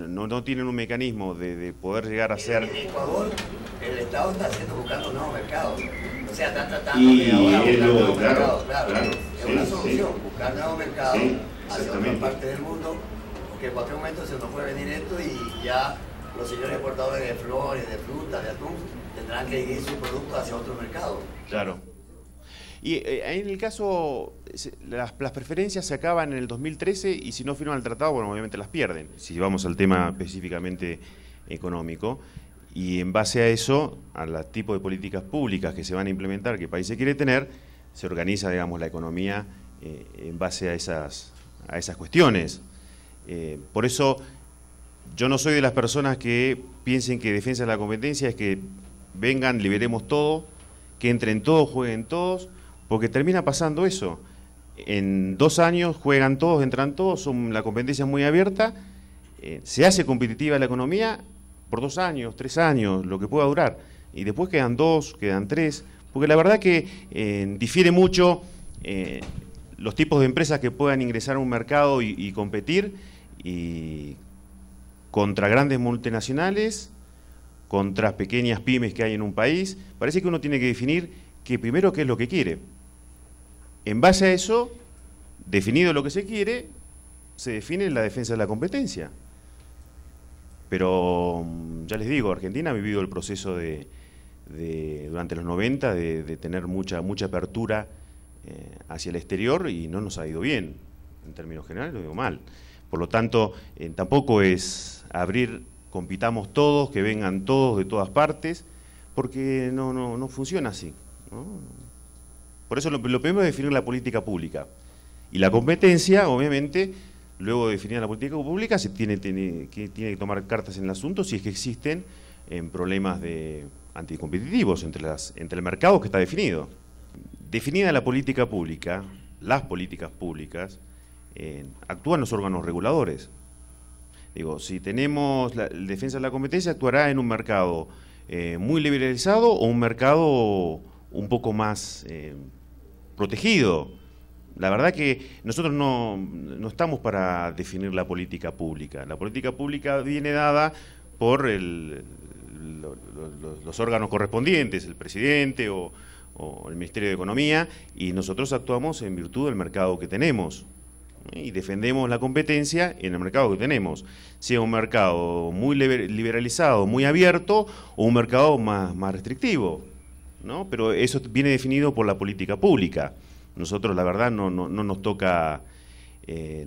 No, no tienen un mecanismo de, poder llegar a ser... En Ecuador el Estado está haciendo, buscando nuevos mercados. O sea, están tratando y de ahora buscar nuevos mercados, claro. claro. es una solución, buscar nuevos mercados hacia otra parte del mundo, porque en cualquier momento se nos puede venir esto y ya los señores portadores de flores, de frutas, de atún, tendrán que ir su producto hacia otro mercado. Claro. Y eh, en el caso, las, preferencias se acaban en el 2013 y si no firman el tratado, bueno, obviamente las pierden, si vamos al tema específicamente económico. Y en base a eso, al tipo de políticas públicas que se van a implementar, que país se quiere tener, se organiza, digamos, la economía eh, en base a esas, a esas cuestiones. Eh, por eso, yo no soy de las personas que piensen que defensa de la competencia es que vengan, liberemos todo, que entren todos, jueguen todos, porque termina pasando eso. En dos años juegan todos, entran todos, son, la competencia es muy abierta, eh, se hace competitiva la economía por dos años, tres años, lo que pueda durar. Y después quedan dos, quedan tres, porque la verdad que eh, difiere mucho eh, los tipos de empresas que puedan ingresar a un mercado y, competir y contra grandes multinacionales, contra pequeñas pymes que hay en un país. Parece que uno tiene que definir que primero qué es lo que quiere. En base a eso, definido lo que se quiere, se define la defensa de la competencia. Pero mm, ya les digo, Argentina ha vivido el proceso de, durante los 90 de, tener mucha, mucha apertura eh, hacia el exterior y no nos ha ido bien. En términos generales, lo digo mal. Por lo tanto, eh, tampoco es abrir, compitamos todos, que vengan todos de todas partes, porque no, no, no funciona así. Por eso lo, primero es definir la política pública. Y la competencia, obviamente, luego de definir la política pública, se tiene, que, tiene que tomar cartas en el asunto si es que existen problemas de anticompetitivos entre, las, entre el mercado que está definido. Definida la política pública, las políticas públicas, actúan los órganos reguladores. Digo, si tenemos la, defensa de la competencia, actuará en un mercado eh, muy liberalizado o un mercado un poco más... Eh, protegido. La verdad que nosotros no, estamos para definir la política pública. La política pública viene dada por el, los órganos correspondientes, el presidente o, el Ministerio de Economía, y nosotros actuamos en virtud del mercado que tenemos y defendemos la competencia en el mercado que tenemos, sea un mercado muy liberalizado, muy abierto, o un mercado más, más restrictivo. ¿no? Pero eso viene definido por la política pública. Nosotros, la verdad, no, nos toca eh,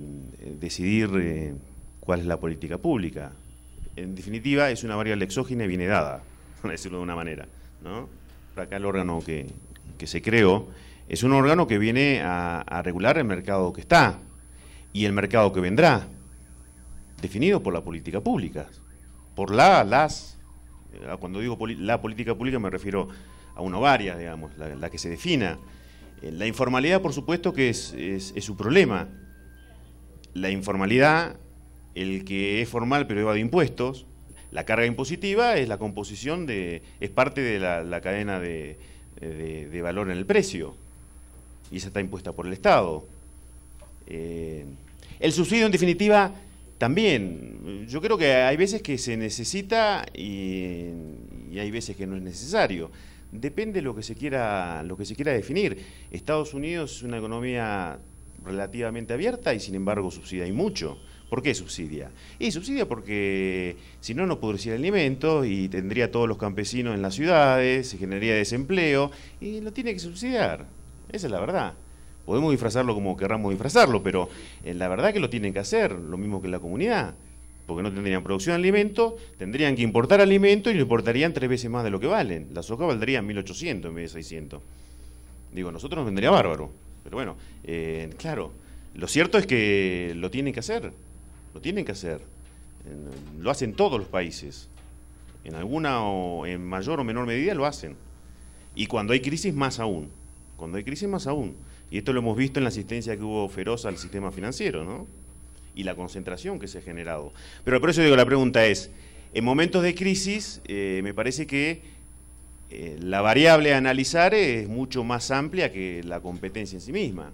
decidir eh, cuál es la política pública. En definitiva, es una variable exógena y viene dada, por decirlo de una manera. ¿no? acá el órgano que, se creó es un órgano que viene a, regular el mercado que está y el mercado que vendrá, definido por la política pública, por la, las Ah, cuando digo la política pública me refiero a una o varias, digamos, la, que se defina. Eh, la informalidad, por supuesto, que es, su problema. La informalidad, el que es formal pero lleva de impuestos, la carga impositiva es la composición de, es parte de la, cadena de, valor en el precio. Y esa está impuesta por el Estado. Eh, el subsidio, en definitiva, también, yo creo que hay veces que se necesita y, hay veces que no es necesario. Depende lo que se quiera, lo que se quiera definir. Estados Unidos es una economía relativamente abierta y sin embargo subsidia y mucho. ¿Por qué subsidia? Y subsidia porque si no, no el alimento y tendría todos los campesinos en las ciudades, se generaría desempleo y lo tiene que subsidiar. Esa es la verdad. Podemos disfrazarlo como querramos disfrazarlo, pero eh, la verdad que lo tienen que hacer, lo mismo que la comunidad, porque no tendrían producción de alimento, tendrían que importar alimento y lo importarían tres veces más de lo que valen. La soja valdría 1.800 en vez de 600. Digo, nosotros nos vendría bárbaro, pero bueno, eh, claro, lo cierto es que lo tienen que hacer, lo tienen que hacer. Lo hacen todos los países, en alguna o en mayor o menor medida lo hacen. Y cuando hay crisis más aún, cuando hay crisis más aún. Y esto lo hemos visto en la asistencia que hubo feroz al sistema financiero, ¿no? Y la concentración que se ha generado. Pero por eso digo, la pregunta es, en momentos de crisis, eh, me parece que eh, la variable a analizar es mucho más amplia que la competencia en sí misma.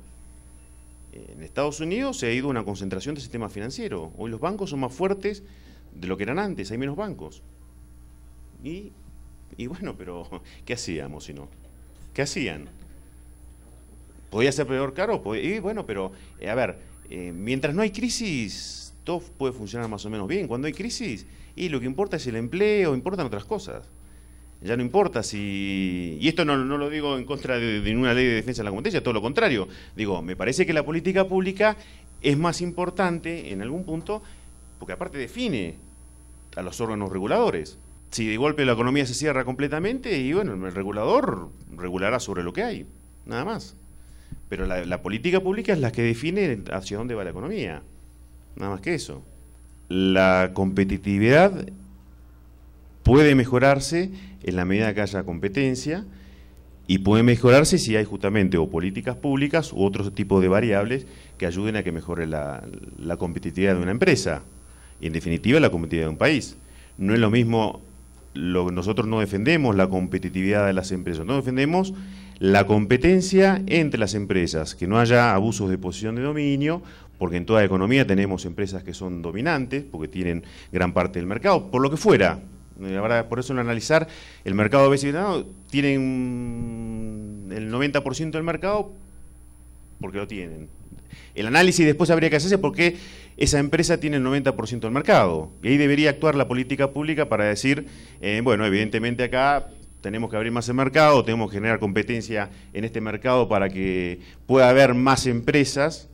Eh, en Estados Unidos se ha ido una concentración del sistema financiero. Hoy los bancos son más fuertes de lo que eran antes, hay menos bancos. Y, y bueno, pero ¿qué hacíamos si no? ¿Qué hacían? Podría ser peor caro, pues, y bueno, pero eh, a ver, eh, mientras no hay crisis, todo puede funcionar más o menos bien. Cuando hay crisis, y lo que importa es el empleo, importan otras cosas. Ya no importa si... Y esto no, lo digo en contra de, de ninguna ley de defensa de la competencia, todo lo contrario. Digo, me parece que la política pública es más importante en algún punto porque aparte define a los órganos reguladores. Si de golpe la economía se cierra completamente, y bueno, el regulador regulará sobre lo que hay, nada más. Pero la, política pública es la que define hacia dónde va la economía. Nada más que eso. La competitividad puede mejorarse en la medida que haya competencia y puede mejorarse si hay justamente o políticas públicas u otro tipo de variables que ayuden a que mejore la, competitividad de una empresa y en definitiva la competitividad de un país. No es lo mismo, lo, nosotros no defendemos la competitividad de las empresas, no defendemos la competencia entre las empresas, que no haya abusos de posición de dominio, porque en toda economía tenemos empresas que son dominantes, porque tienen gran parte del mercado, por lo que fuera. Eh, por eso en analizar el mercado de veces tienen el 90% del mercado porque lo tienen. El análisis después habría que hacerse porque esa empresa tiene el 90% del mercado. Y ahí debería actuar la política pública para decir, eh, bueno, evidentemente acá tenemos que abrir más el mercado, tenemos que generar competencia en este mercado para que pueda haber más empresas.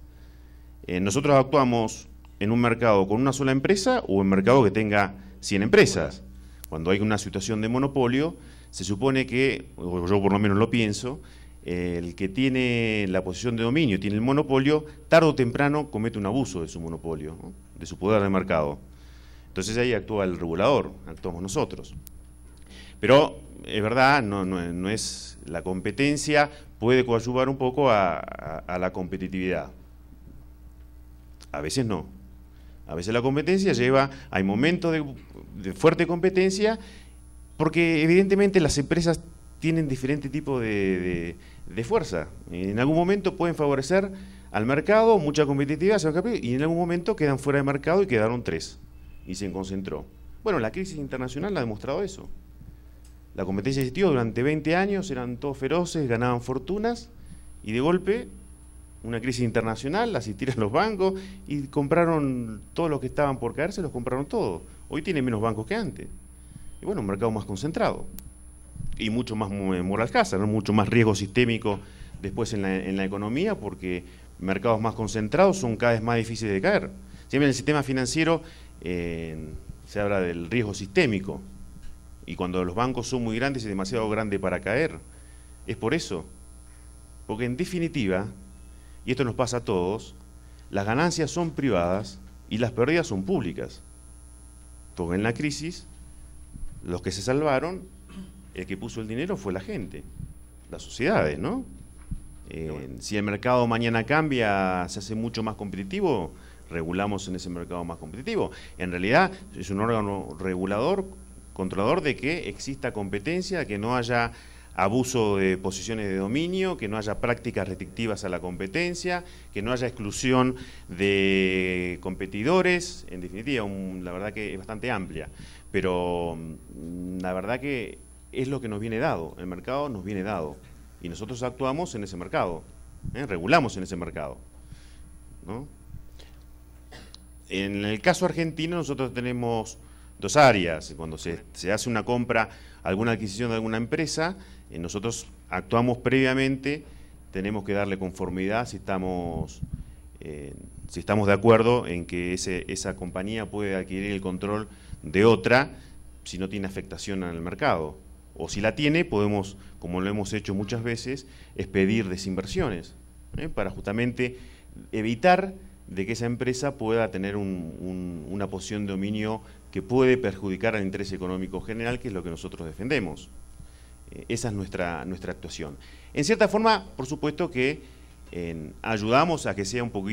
Eh, nosotros actuamos en un mercado con una sola empresa o en mercado que tenga 100 empresas. Cuando hay una situación de monopolio, se supone que, o yo por lo menos lo pienso, el que tiene la posición de dominio, tiene el monopolio, tarde o temprano comete un abuso de su monopolio, de su poder de mercado. Entonces ahí actúa el regulador, actuamos nosotros. Pero es verdad, no, no, es la competencia, puede coadyuvar un poco a, la competitividad. A veces no. A veces la competencia lleva, hay momentos de, fuerte competencia, porque evidentemente las empresas tienen diferente tipo de, de, fuerza. En algún momento pueden favorecer al mercado, mucha competitividad, y en algún momento quedan fuera de mercado y quedaron tres, y se concentró. Bueno, la crisis internacional ha demostrado eso. La competencia existió durante 20 años, eran todos feroces, ganaban fortunas y de golpe una crisis internacional, asistieron los bancos y compraron todos los que estaban por caerse, los compraron todos. Hoy tiene menos bancos que antes. Y bueno, un mercado más concentrado y mucho más eh, moral casa, ¿no? mucho más riesgo sistémico después en la, economía porque mercados más concentrados son cada vez más difíciles de caer. Siempre en el sistema financiero eh, se habla del riesgo sistémico, y cuando los bancos son muy grandes es demasiado grande para caer. Es por eso. Porque en definitiva, y esto nos pasa a todos, las ganancias son privadas y las pérdidas son públicas. Todo en la crisis, los que se salvaron, el que puso el dinero fue la gente, las sociedades, ¿no? Si el mercado mañana cambia, se hace mucho más competitivo, regulamos en ese mercado más competitivo. En realidad es un órgano regulador controlador de que exista competencia, que no haya abuso de posiciones de dominio, que no haya prácticas restrictivas a la competencia, que no haya exclusión de competidores, en definitiva, la verdad que es bastante amplia, pero mm, la verdad que es lo que nos viene dado, el mercado nos viene dado, y nosotros actuamos en ese mercado, ¿eh? regulamos en ese mercado. En el caso argentino nosotros tenemos dos áreas. Cuando se, se hace una compra, alguna adquisición de alguna empresa, eh, nosotros actuamos previamente, tenemos que darle conformidad si estamos, eh, si estamos de acuerdo en que esa compañía puede adquirir el control de otra si no tiene afectación en el mercado. O si la tiene, podemos, como lo hemos hecho muchas veces, expedir desinversiones ¿eh? para justamente evitar de que esa empresa pueda tener una posición de dominio que puede perjudicar al interés económico general, que es lo que nosotros defendemos. Eh, esa es nuestra, nuestra actuación. En cierta forma, por supuesto que eh, ayudamos a que sea un poquito...